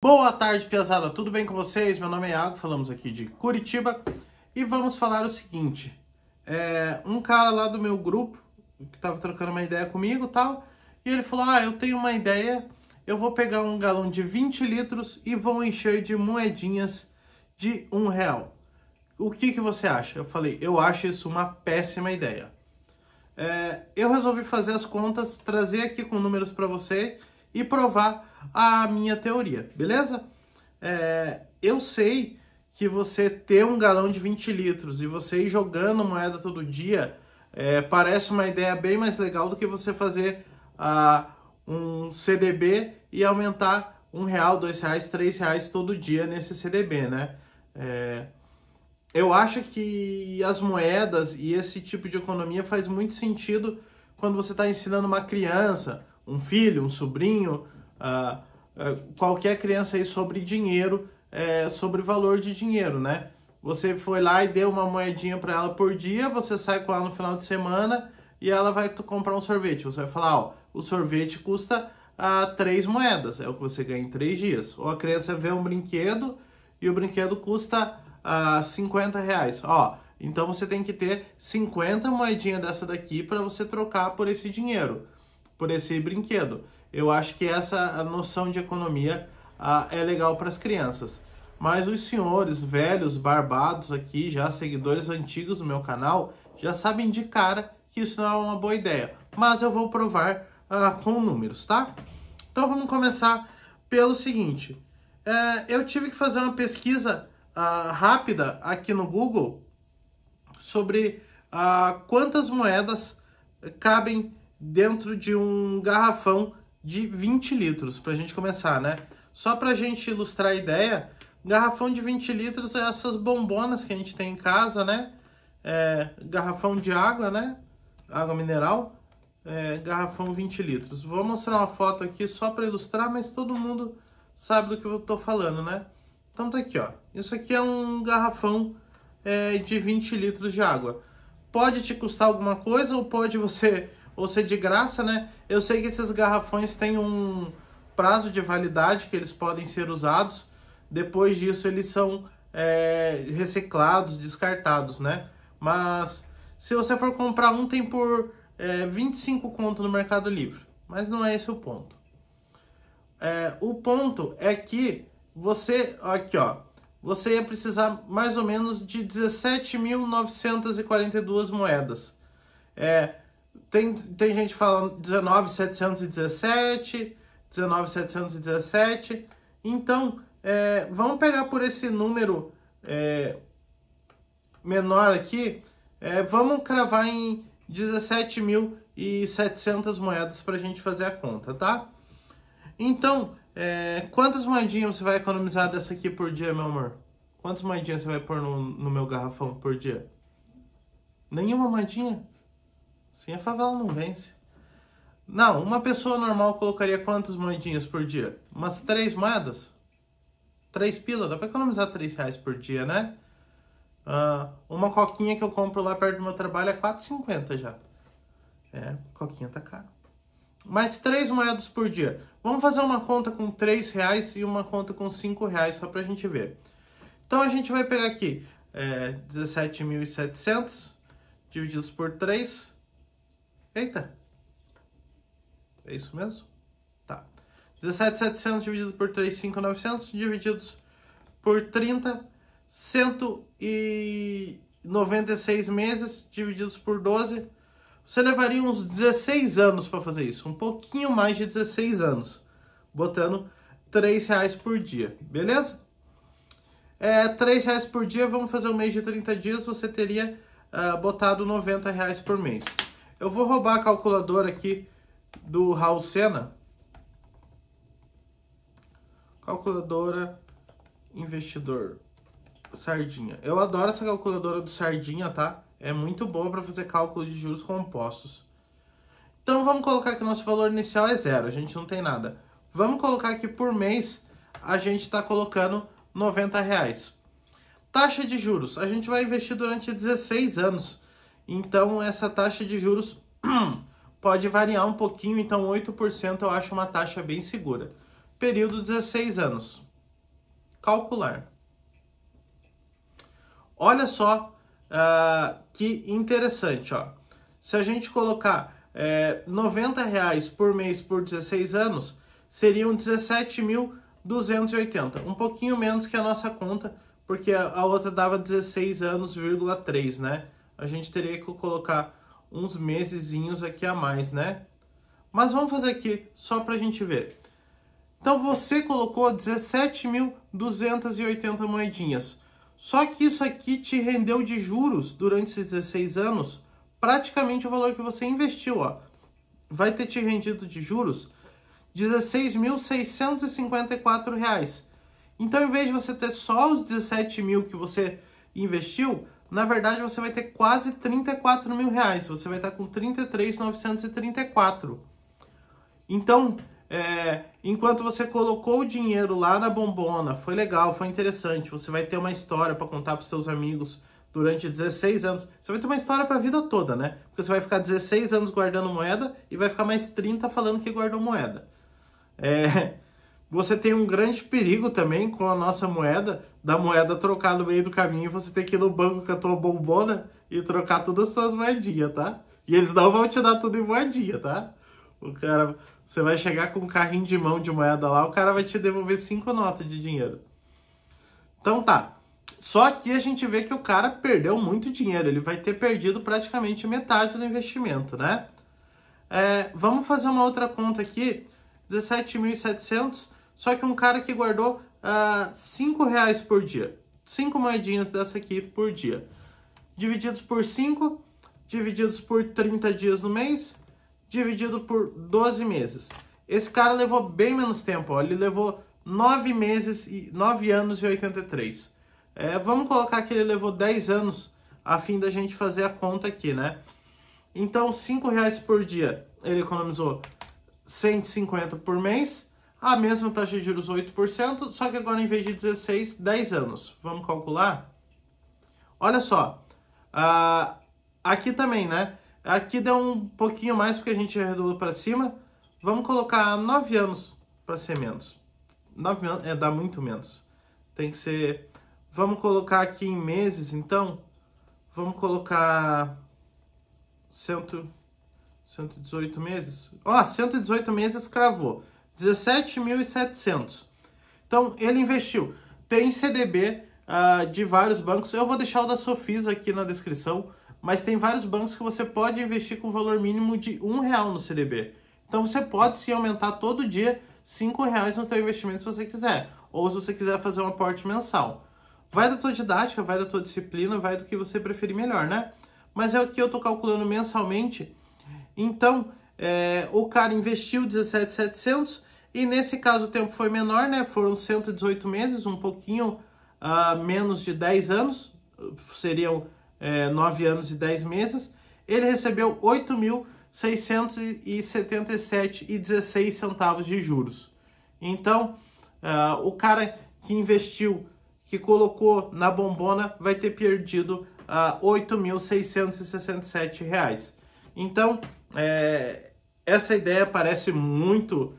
Boa tarde, pesada. Tudo bem com vocês? Meu nome é Iago, falamos aqui de Curitiba e vamos falar o seguinte. É, um cara lá do meu grupo que estava trocando uma ideia comigo, tal, e ele falou: "Ah, eu tenho uma ideia. Eu vou pegar um galão de 20 litros e vou encher de moedinhas de um real. O que que você acha?" Eu falei: "Eu acho isso uma péssima ideia." É, eu resolvi fazer as contas, trazer aqui com números para vocês e provar a minha teoria, beleza? É, eu sei que você ter um galão de 20 litros e você ir jogando moeda todo dia é, parece uma ideia bem mais legal do que você fazer ah, um CDB e aumentar um real, dois reais, três reais todo dia nesse CDB, né? É, eu acho que as moedas e esse tipo de economia faz muito sentido quando você está ensinando uma criança um filho, um sobrinho, ah, ah, qualquer criança aí sobre dinheiro, é, sobre valor de dinheiro, né? Você foi lá e deu uma moedinha para ela por dia, você sai com ela no final de semana e ela vai comprar um sorvete. Você vai falar, ó, o sorvete custa a ah, três moedas, é o que você ganha em três dias. Ou a criança vê um brinquedo e o brinquedo custa ah, a 50 reais. Ó, então você tem que ter 50 moedinhas dessa daqui para você trocar por esse dinheiro por esse brinquedo. Eu acho que essa noção de economia ah, é legal para as crianças. Mas os senhores velhos, barbados aqui, já seguidores antigos do meu canal, já sabem de cara que isso não é uma boa ideia. Mas eu vou provar ah, com números, tá? Então vamos começar pelo seguinte. É, eu tive que fazer uma pesquisa ah, rápida aqui no Google sobre ah, quantas moedas cabem dentro de um garrafão de 20 litros, para a gente começar, né? Só para a gente ilustrar a ideia, garrafão de 20 litros é essas bombonas que a gente tem em casa, né? É, garrafão de água, né? Água mineral, é, garrafão 20 litros. Vou mostrar uma foto aqui só para ilustrar, mas todo mundo sabe do que eu estou falando, né? Então tá aqui, ó. Isso aqui é um garrafão é, de 20 litros de água. Pode te custar alguma coisa ou pode você ou ser de graça, né? Eu sei que esses garrafões têm um prazo de validade que eles podem ser usados. Depois disso, eles são é, reciclados, descartados, né? Mas se você for comprar um, tem por é, 25 conto no Mercado Livre. Mas não é esse o ponto. É, o ponto é que você, aqui ó, você ia precisar mais ou menos de 17.942 moedas. É, tem, tem gente falando 19,717, 19,717. Então, é, vamos pegar por esse número é, menor aqui. É, vamos cravar em 17.700 moedas para a gente fazer a conta, tá? Então, é, quantas moedinhas você vai economizar dessa aqui por dia, meu amor? Quantas moedinhas você vai pôr no, no meu garrafão por dia? Nenhuma moedinha? Sim, a favela não vence. Não, uma pessoa normal colocaria quantas moedinhas por dia? Umas três moedas? Três pilas. Dá pra economizar três reais por dia, né? Uh, uma coquinha que eu compro lá perto do meu trabalho é 4,50 já. É, coquinha tá caro. Mais três moedas por dia. Vamos fazer uma conta com três reais e uma conta com cinco reais só pra gente ver. Então a gente vai pegar aqui é, 17.700 divididos por 3 Eita! É isso mesmo? Tá. 17,700 dividido por 3,5,900 divididos por 30, 196 meses divididos por 12. Você levaria uns 16 anos para fazer isso, um pouquinho mais de 16 anos, botando 3 reais por dia, beleza? É, 3 reais por dia, vamos fazer um mês de 30 dias, você teria uh, botado 90 reais por mês. Eu vou roubar a calculadora aqui do Raul Sena. Calculadora investidor. Sardinha. Eu adoro essa calculadora do Sardinha, tá? É muito boa para fazer cálculo de juros compostos. Então vamos colocar que nosso valor inicial é zero, a gente não tem nada. Vamos colocar que por mês a gente está colocando 90 reais. Taxa de juros, a gente vai investir durante 16 anos. Então essa taxa de juros pode variar um pouquinho, então 8% eu acho uma taxa bem segura. Período 16 anos. Calcular. Olha só uh, que interessante, ó. Se a gente colocar é, eh, 90 reais por mês por 16 anos, seriam 17.280, um pouquinho menos que a nossa conta, porque a, a outra dava 16 anos,3, né? a gente teria que colocar uns mesezinhos aqui a mais, né? Mas vamos fazer aqui só para a gente ver. Então você colocou 17.280 moedinhas. Só que isso aqui te rendeu de juros durante esses 16 anos praticamente o valor que você investiu, ó. Vai ter te rendido de juros R$ 16.654. Então, em vez de você ter só os 17 mil que você investiu, na verdade você vai ter quase 34 mil reais. Você vai estar com 33,934. Então, é, enquanto você colocou o dinheiro lá na bombona, foi legal, foi interessante. Você vai ter uma história para contar para seus amigos durante 16 anos. Você vai ter uma história para a vida toda, né? Porque você vai ficar 16 anos guardando moeda e vai ficar mais 30 falando que guardou moeda. É, você tem um grande perigo também com a nossa moeda, da moeda trocar no meio do caminho você tem que ir no banco com a tua bombona e trocar todas as suas moedinhas, tá? E eles não vão te dar tudo em moedinha, tá? O cara, você vai chegar com um carrinho de mão de moeda lá, o cara vai te devolver cinco notas de dinheiro. Então tá. Só que a gente vê que o cara perdeu muito dinheiro, ele vai ter perdido praticamente metade do investimento, né? É, vamos fazer uma outra conta aqui, 17.700 só que um cara que guardou ah, 5 reais por dia. 5 moedinhas dessa aqui por dia. Divididos por 5, divididos por 30 dias no mês, dividido por 12 meses. Esse cara levou bem menos tempo, ó. ele levou 9 meses, e 9 anos e 83. É, vamos colocar que ele levou 10 anos a fim da gente fazer a conta aqui, né? Então, 5 reais por dia ele economizou 150 por mês, a mesma taxa de juros 8%, só que agora em vez de 16, 10 anos. Vamos calcular? Olha só, uh, aqui também, né? Aqui deu um pouquinho mais porque a gente arredondou para cima. Vamos colocar 9 anos para ser menos. 9 anos é dá muito menos. Tem que ser... Vamos colocar aqui em meses, então. Vamos colocar... Cento... 118 meses? Ó, oh, 118 meses cravou. 17.700. Então, ele investiu. Tem CDB uh, ah, de vários bancos. Eu vou deixar o da Sofis aqui na descrição, mas tem vários bancos que você pode investir com valor mínimo de um real no CDB. Então, você pode se aumentar todo dia cinco reais no seu investimento se você quiser, ou se você quiser fazer um aporte mensal. Vai da tua didática, vai da tua disciplina, vai do que você preferir melhor, né? Mas é o que eu estou calculando mensalmente. Então, é, o cara investiu 17,700, e nesse caso o tempo foi menor, né? Foram 118 meses, um pouquinho uh, menos de 10 anos, seriam é, 9 anos e 10 meses. Ele recebeu 8.677,16 centavos de juros. Então, uh, o cara que investiu, que colocou na bombona, vai ter perdido uh, ah, 8.667 reais. Então, é, essa ideia parece muito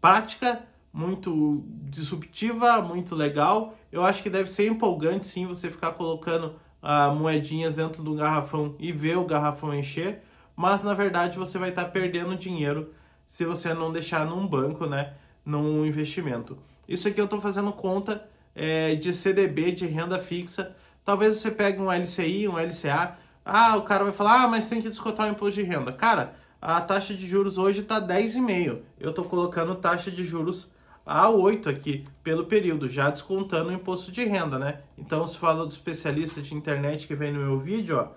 prática, muito disruptiva, muito legal. Eu acho que deve ser empolgante sim você ficar colocando ah, moedinhas dentro do garrafão e ver o garrafão encher, mas na verdade você vai estar tá perdendo dinheiro se você não deixar num banco, né, num investimento. Isso aqui eu estou fazendo conta é, de CDB, de renda fixa. Talvez você pegue um LCI, um LCA. Ah, o cara vai falar, ah, mas tem que descontar o imposto de renda. Cara, a taxa de juros hoje está 10,5. Eu estou colocando taxa de juros a 8 aqui pelo período, já descontando o imposto de renda, né? Então, se fala do especialista de internet que vem no meu vídeo,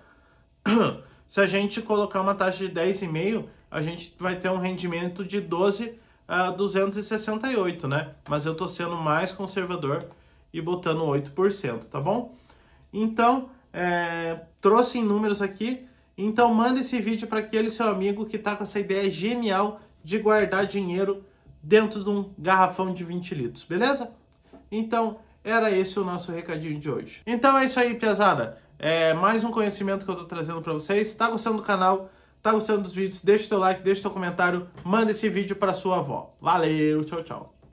ó, se a gente colocar uma taxa de 10,5, a gente vai ter um rendimento de 12 a 268, né? Mas eu estou sendo mais conservador e botando 8%, tá bom? Então, é, trouxe em números aqui então manda esse vídeo para aquele seu amigo que está com essa ideia genial de guardar dinheiro dentro de um garrafão de 20 litros, beleza? Então era esse o nosso recadinho de hoje. Então é isso aí, pesada. É mais um conhecimento que eu estou trazendo para vocês. Está gostando do canal? Está gostando dos vídeos? Deixa o teu like, deixa o teu comentário, manda esse vídeo para sua avó. Valeu, tchau, tchau.